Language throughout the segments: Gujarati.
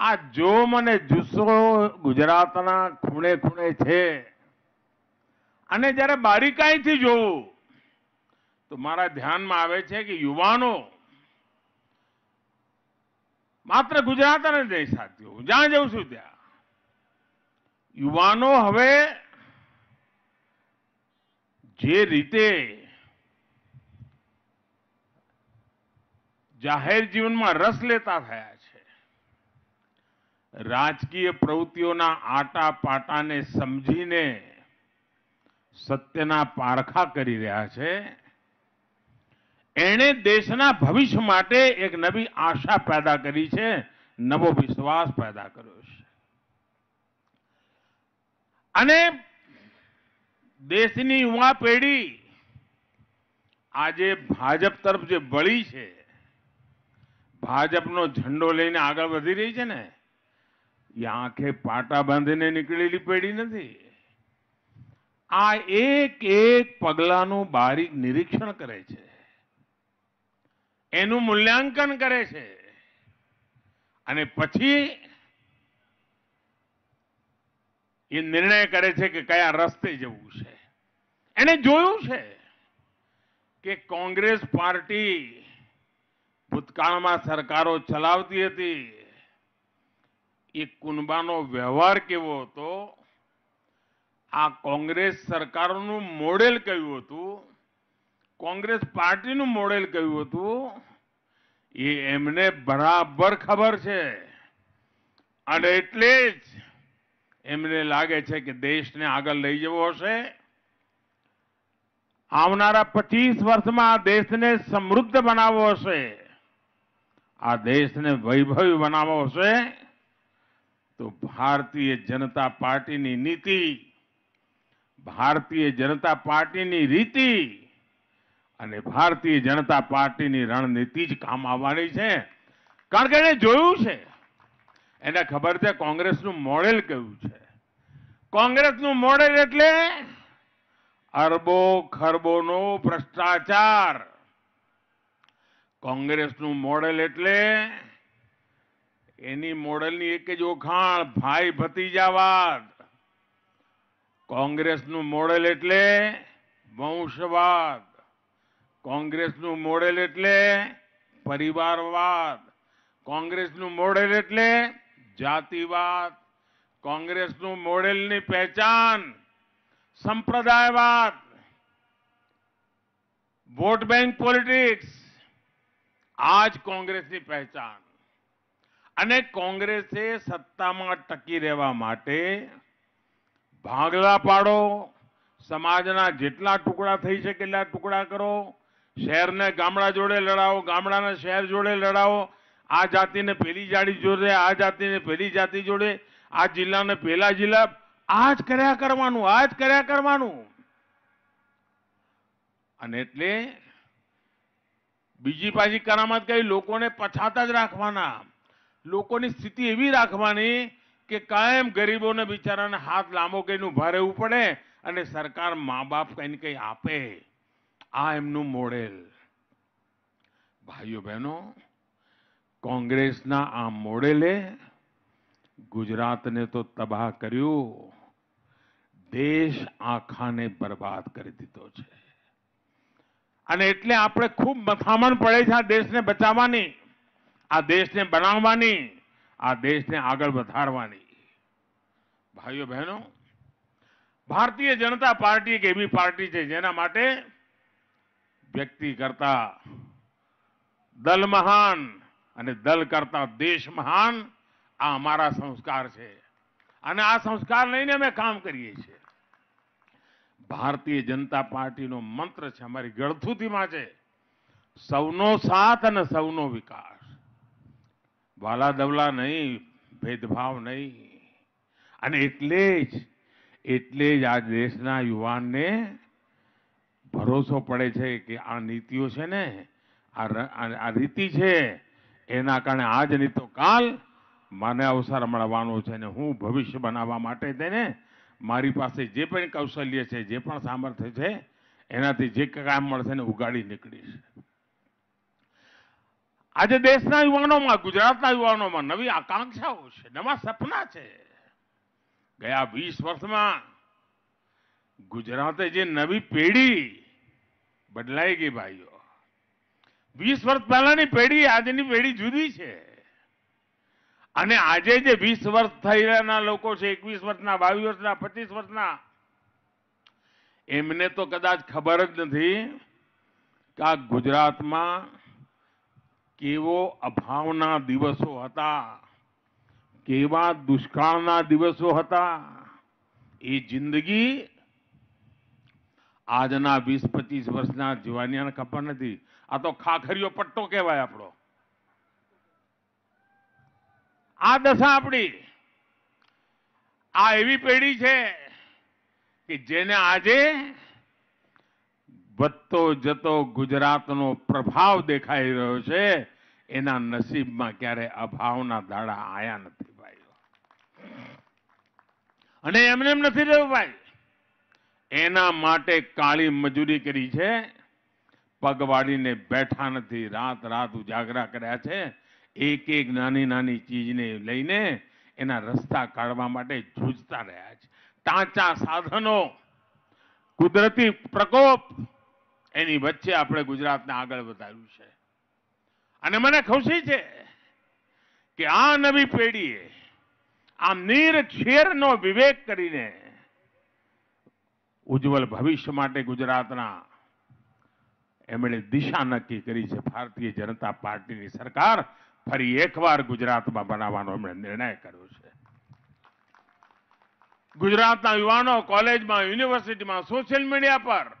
આ જો મને જુસ્સો ગુજરાતના ખૂણે ખૂણે છે અને જ્યારે બારીકાઈથી જોવું તો મારા ધ્યાનમાં આવે છે કે યુવાનો માત્ર ગુજરાત અને દેશ સાથીઓ હું જ્યાં જઉં છું ત્યાં યુવાનો હવે જે રીતે જાહેર જીવનમાં રસ લેતા થયા રાજકીય પ્રવૃત્તિઓના આટા પાટાને સમજીને સત્યના પારખા કરી રહ્યા છે એણે દેશના ભવિષ્ય માટે એક નવી આશા પેદા કરી છે નવો વિશ્વાસ પેદા કર્યો છે અને દેશની યુવા પેઢી આજે ભાજપ તરફ જે વળી છે ભાજપનો ઝંડો લઈને આગળ વધી રહી છે ને એ આંખે પાટા બાંધીને નીકળેલી પેઢી નથી આ એક એક પગલાનું બારીક નિરીક્ષણ કરે છે એનું મૂલ્યાંકન કરે છે અને પછી એ નિર્ણય કરે છે કે કયા રસ્તે જવું છે એને જોયું છે કે કોંગ્રેસ પાર્ટી ભૂતકાળમાં સરકારો ચલાવતી હતી એ કુંબાનો વ્યવહાર કેવો હતો આ કોંગ્રેસ સરકારનું મોડેલ કયું હતું કોંગ્રેસ પાર્ટીનું મોડેલ કયું હતું એ એમને બરાબર ખબર છે અને એટલે જ એમને લાગે છે કે દેશને આગળ લઈ જવો હશે આવનારા પચીસ વર્ષમાં દેશને સમૃદ્ધ બનાવવો હશે આ દેશને વૈભવી બનાવવો હશે તો ભારતીય જનતા પાર્ટીની નીતિ ભારતીય જનતા પાર્ટીની રીતિ અને ભારતીય જનતા પાર્ટીની રણનીતિ જ કામ આવવાની છે કારણ કે એને જોયું છે એને ખબર છે કોંગ્રેસનું મોડેલ કયું છે કોંગ્રેસનું મોડેલ એટલે અરબો ખરબોનો ભ્રષ્ટાચાર કોંગ્રેસનું મોડેલ એટલે એની મોડેલની એક જ ઓખાણ ભાઈ ભતીજાવાદ કોંગ્રેસનું મોડેલ એટલે વંશવાદ કોંગ્રેસનું મોડેલ એટલે પરિવારવાદ કોંગ્રેસનું મોડેલ એટલે જાતિવાદ કોંગ્રેસનું મોડેલની પહચાન સંપ્રદાયવાદ વોટ બેંક પોલિટિક્સ આજ કોંગ્રેસની પહચાન અને કોંગ્રેસે સત્તામાં ટકી રહેવા માટે ભાગલા પાડો સમાજના જેટલા ટુકડા થઈ શકે એટલા ટુકડા કરો શહેરને ગામડા જોડે લડાવો ગામડાને શહેર જોડે લડાવો આ જાતિને પેલી જાડી જોડે આ જાતિને પેલી જાતિ જોડે આ જિલ્લાને પહેલા જિલ્લા આ જ કર્યા કરવાનું આ જ કર્યા કરવાનું અને એટલે બીજી પાછી કરામત કઈ લોકોને પછાતા જ રાખવાના લોકોની સ્થિતિ એવી રાખવાની કે કાયમ ગરીબોને બિચારાને હાથ લાંબો કહીને ઉભા રહેવું પડે અને સરકાર મા બાપ કંઈ કંઈ આપે આ એમનું મોડેલ ભાઈઓ બહેનો કોંગ્રેસના આ મોડેલે ગુજરાતને તો તબાહ કર્યું દેશ આખાને બરબાદ કરી દીધો છે અને એટલે આપણે ખૂબ મથામણ પડે છે આ દેશને બચાવવાની આ દેશને બનાવવાની આ દેશને આગળ વધારવાની ભાઈઓ બહેનો ભારતીય જનતા પાર્ટી એક એવી પાર્ટી છે જેના માટે વ્યક્તિ કરતા દલ મહાન અને દલ કરતા દેશ મહાન આ અમારા સંસ્કાર છે અને આ સંસ્કાર લઈને અમે કામ કરીએ છીએ ભારતીય જનતા પાર્ટીનો મંત્ર છે અમારી ગળથુથીમાં છે સૌનો સાથ અને સૌનો વિકાસ વાલા દવલા નહીં ભેદભાવ નહીં અને એટલે જ એટલે જ આ દેશના યુવાનને ભરોસો પડે છે કે આ નીતિઓ છે ને આ રીતિ છે એના કારણે આજ નહીં તો કાલ મને અવસર મળવાનો છે ને હું ભવિષ્ય બનાવવા માટે તેને મારી પાસે જે પણ કૌશલ્ય છે જે પણ સામર્થ્ય છે એનાથી જે કામ મળશે ને ઉગાડી નીકળીશ આજે દેશના યુવાનોમાં ગુજરાતના યુવાનોમાં નવી આકાંક્ષાઓ છે નવા સપના છે ગયા વીસ વર્ષમાં ગુજરાતે જે નવી પેઢી બદલાઈ ગઈ ભાઈઓ વીસ વર્ષ પહેલાની પેઢી આજની પેઢી જુદી છે અને આજે જે વીસ વર્ષ થયેલાના લોકો છે એકવીસ વર્ષના બાવીસ વર્ષના પચીસ વર્ષના એમને તો કદાચ ખબર જ નથી કે આ ગુજરાતમાં કેવો અભાવના દિવસો હતા કેવા દુષ્કાળના દિવસો હતા એ જિંદગી આજના વીસ પચીસ વર્ષના જીવાનિયાને ખબર નથી આ તો ખાખરીયો પટ્ટો કહેવાય આપણો આ દશા આપણી આ એવી પેઢી છે કે જેને આજે વધતો જતો ગુજરાતનો પ્રભાવ દેખાઈ રહ્યો છે એના નસીબમાં ક્યારે અભાવના દાડા આયા નથી ભાઈ અને એમને એમ નથી રહ્યું ભાઈ એના માટે કાળી મજૂરી કરી છે પગવાળીને બેઠા નથી રાત રાત ઉજાગરા કર્યા છે એક એક નાની નાની ચીજને લઈને એના રસ્તા કાઢવા માટે જૂજતા રહ્યા છે તાંચા સાધનો કુદરતી પ્રકોપ એની વચ્ચે આપણે ગુજરાતને આગળ વધાર્યું છે અને મને ખુશી છે કે આ નવી પેઢીએ આમ નિરક્ષેરનો વિવેક કરીને ઉજ્જવલ ભવિષ્ય માટે ગુજરાતના એમણે દિશા નક્કી કરી છે ભારતીય જનતા પાર્ટીની સરકાર ફરી એકવાર ગુજરાતમાં બનાવવાનો એમણે નિર્ણય કર્યો છે ગુજરાતના યુવાનો કોલેજમાં યુનિવર્સિટીમાં સોશિયલ મીડિયા પર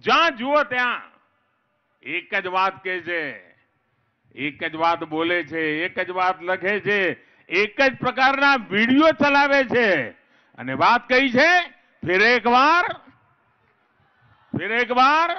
જ્યાં જુઓ ત્યાં એક જ વાત કહે છે એક જ વાત બોલે છે એક જ વાત લખે છે એક જ પ્રકારના વિડીયો ચલાવે છે અને વાત કહી છે ફેર એક વાર ફેર એક વાર